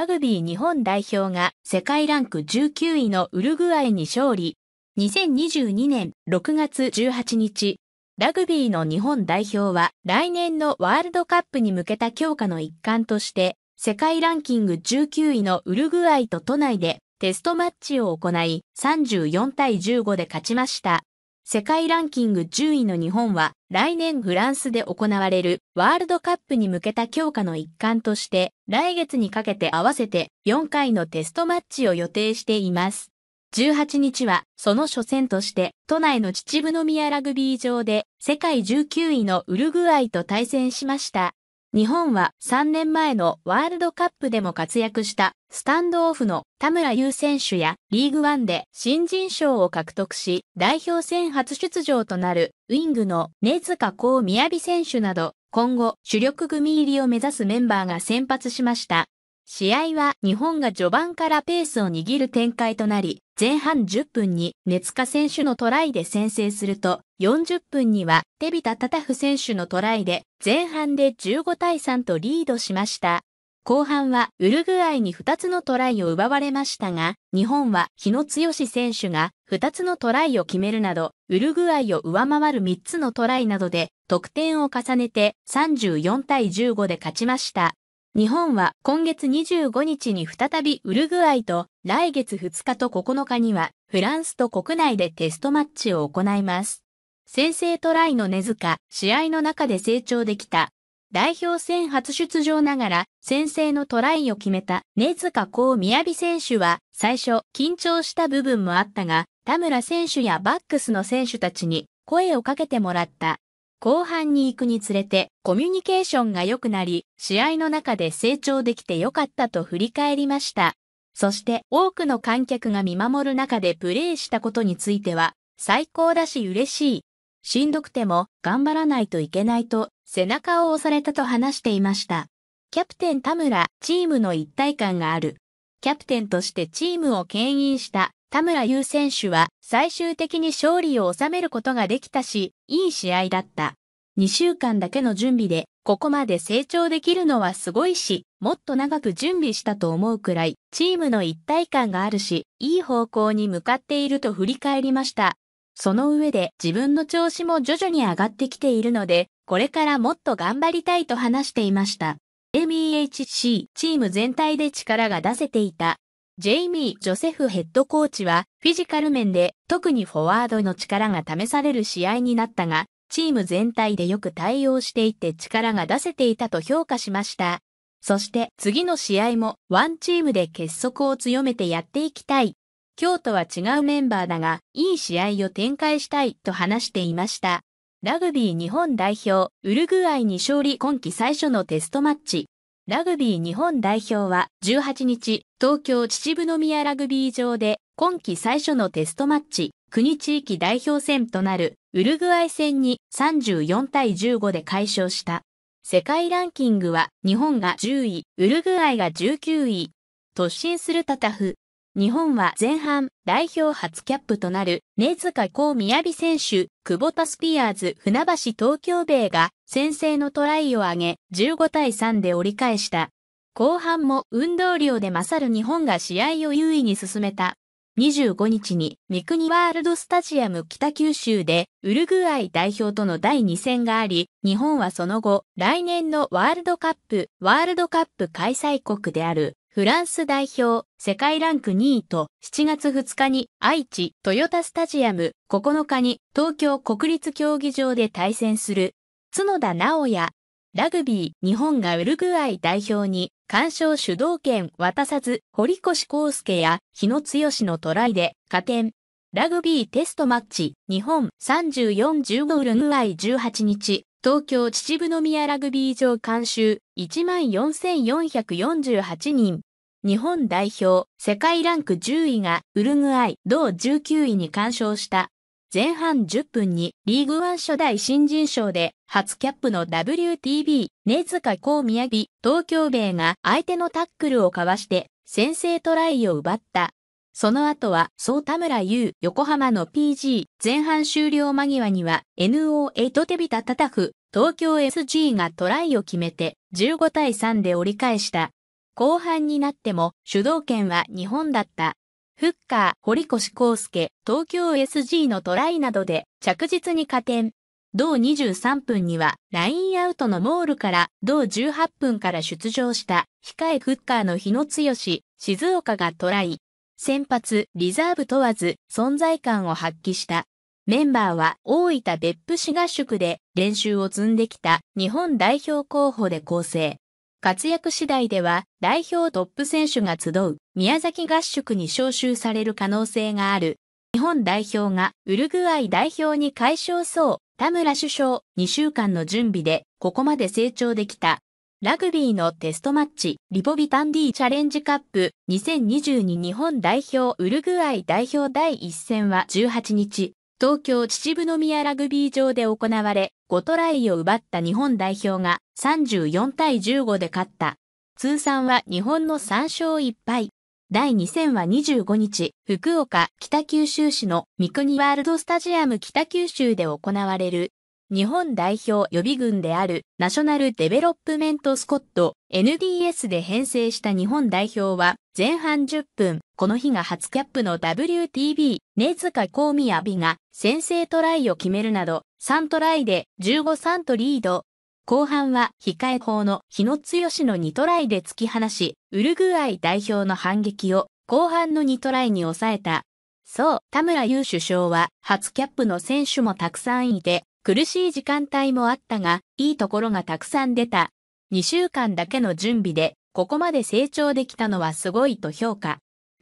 ラグビー日本代表が世界ランク19位のウルグアイに勝利。2022年6月18日、ラグビーの日本代表は来年のワールドカップに向けた強化の一環として、世界ランキング19位のウルグアイと都内でテストマッチを行い、34対15で勝ちました。世界ランキング10位の日本は来年フランスで行われるワールドカップに向けた強化の一環として来月にかけて合わせて4回のテストマッチを予定しています。18日はその初戦として都内の秩父宮ラグビー場で世界19位のウルグアイと対戦しました。日本は3年前のワールドカップでも活躍したスタンドオフの田村優選手やリーグワンで新人賞を獲得し代表戦初出場となるウィングの根塚幸雅選手など今後主力組入りを目指すメンバーが先発しました。試合は日本が序盤からペースを握る展開となり、前半10分に熱塚選手のトライで先制すると、40分には手ビタタタフ選手のトライで、前半で15対3とリードしました。後半はウルグアイに2つのトライを奪われましたが、日本は日野剛選手が2つのトライを決めるなど、ウルグアイを上回る3つのトライなどで得点を重ねて34対15で勝ちました。日本は今月25日に再びウルグアイと来月2日と9日にはフランスと国内でテストマッチを行います。先制トライの根塚、試合の中で成長できた。代表戦初出場ながら先制のトライを決めた根塚幸宮城選手は最初緊張した部分もあったが田村選手やバックスの選手たちに声をかけてもらった後半に行くにつれてコミュニケーションが良くなり、試合の中で成長できて良かったと振り返りました。そして多くの観客が見守る中でプレーしたことについては、最高だし嬉しい。しんどくても頑張らないといけないと背中を押されたと話していました。キャプテン田村、チームの一体感がある。キャプテンとしてチームを牽引した田村優選手は最終的に勝利を収めることができたし、いい試合だった。2週間だけの準備で、ここまで成長できるのはすごいし、もっと長く準備したと思うくらい、チームの一体感があるし、いい方向に向かっていると振り返りました。その上で自分の調子も徐々に上がってきているので、これからもっと頑張りたいと話していました。MEHC チーム全体で力が出せていたジェイミー・ジョセフヘッドコーチは、フィジカル面で特にフォワードの力が試される試合になったが、チーム全体でよく対応していて力が出せていたと評価しました。そして次の試合もワンチームで結束を強めてやっていきたい。今日とは違うメンバーだが、いい試合を展開したいと話していました。ラグビー日本代表、ウルグアイに勝利今季最初のテストマッチ。ラグビー日本代表は18日、東京秩父宮ラグビー場で今季最初のテストマッチ、国地域代表戦となるウルグアイ戦に34対15で解消した。世界ランキングは日本が10位、ウルグアイが19位。突進するタタフ、日本は前半代表初キャップとなる根塚幸宮城選手、久保田スピアーズ船橋東京米が先制のトライを挙げ15対3で折り返した。後半も運動量で勝る日本が試合を優位に進めた。25日に三国ワールドスタジアム北九州でウルグアイ代表との第2戦があり、日本はその後、来年のワールドカップ、ワールドカップ開催国であるフランス代表、世界ランク2位と、7月2日に愛知、トヨタスタジアム、9日に東京国立競技場で対戦する、角田直也。ラグビー、日本がウルグアイ代表に、干渉主導権渡さず、堀越康介や日野剛のトライで加点。ラグビーテストマッチ、日本34-15ウルグアイ18日、東京秩父宮ラグビー場監修14,448人。日本代表、世界ランク10位がウルグアイ、同19位に干渉した。前半10分にリーグワン初代新人賞で初キャップの WTB、根塚光宮城、東京米が相手のタックルをかわして先制トライを奪った。その後は、総田村優、横浜の PG、前半終了間際には NO8 手びた叩く、東京 SG がトライを決めて15対3で折り返した。後半になっても主導権は日本だった。フッカー、堀越康介、東京 SG のトライなどで着実に加点。同23分にはラインアウトのモールから同18分から出場した控えフッカーの日野剛、静岡がトライ。先発、リザーブ問わず存在感を発揮した。メンバーは大分別府市合宿で練習を積んできた日本代表候補で構成。活躍次第では代表トップ選手が集う宮崎合宿に招集される可能性がある。日本代表がウルグアイ代表に解消そう田村首相2週間の準備でここまで成長できた。ラグビーのテストマッチリボビタンディチャレンジカップ2022日本代表ウルグアイ代表第1戦は18日東京秩父宮ラグビー場で行われ、5トライを奪った日本代表が34対15で勝った。通算は日本の3勝1敗。第2戦は25日、福岡北九州市の三国ワールドスタジアム北九州で行われる日本代表予備軍であるナショナルデベロップメントスコット NDS で編成した日本代表は前半10分この日が初キャップの WTB、根塚美阿美が先制トライを決めるなど、3トライで15-3とリード。後半は控え方の日野剛の2トライで突き放し、ウルグアイ代表の反撃を後半の2トライに抑えた。そう、田村優首相は初キャップの選手もたくさんいて、苦しい時間帯もあったが、いいところがたくさん出た。2週間だけの準備で、ここまで成長できたのはすごいと評価。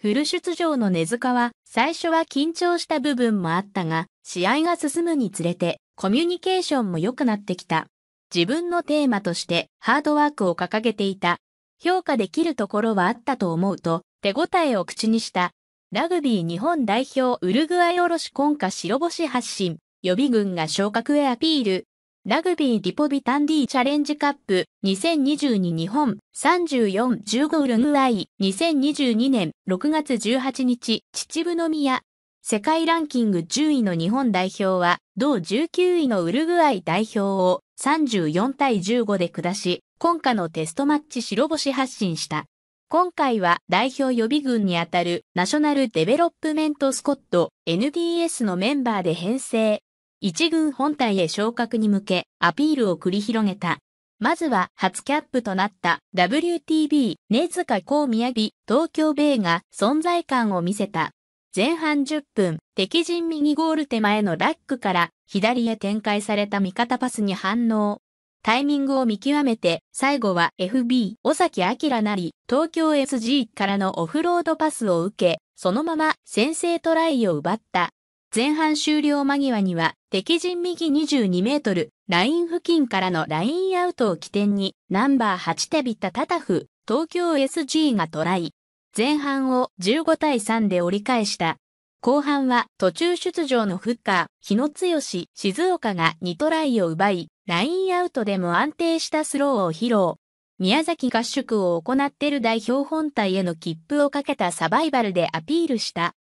フル出場の根塚は、最初は緊張した部分もあったが、試合が進むにつれて、コミュニケーションも良くなってきた。自分のテーマとしてハードワークを掲げていた。評価できるところはあったと思うと、手応えを口にした。ラグビー日本代表ウルグアイおろし今夏白星発進。予備軍が昇格へアピール。ラグビーリポビタンディチャレンジカップ2022日本34-15ウルグアイ2022年6月18日秩父宮世界ランキング10位の日本代表は同19位のウルグアイ代表を34対15で下し今夏のテストマッチ白星発進した。今回は代表予備軍にあたるナショナルデベロップメントスコット NDS のメンバーで編成。一軍本体へ昇格に向けアピールを繰り広げた。まずは初キャップとなった WTB 根塚光宮城東京ベイが存在感を見せた。前半10分、敵陣右ゴール手前のラックから左へ展開された味方パスに反応。タイミングを見極めて、最後は FB、尾崎明なり、東京 SG からのオフロードパスを受け、そのまま先制トライを奪った。前半終了間際には敵陣右22メートル、ライン付近からのラインアウトを起点に、ナンバー8手びったタタフ、東京 SG がトライ。前半を15対3で折り返した。後半は途中出場のフッカー、日野剛、静岡が2トライを奪い、ラインアウトでも安定したスローを披露。宮崎合宿を行っている代表本体への切符をかけたサバイバルでアピールした。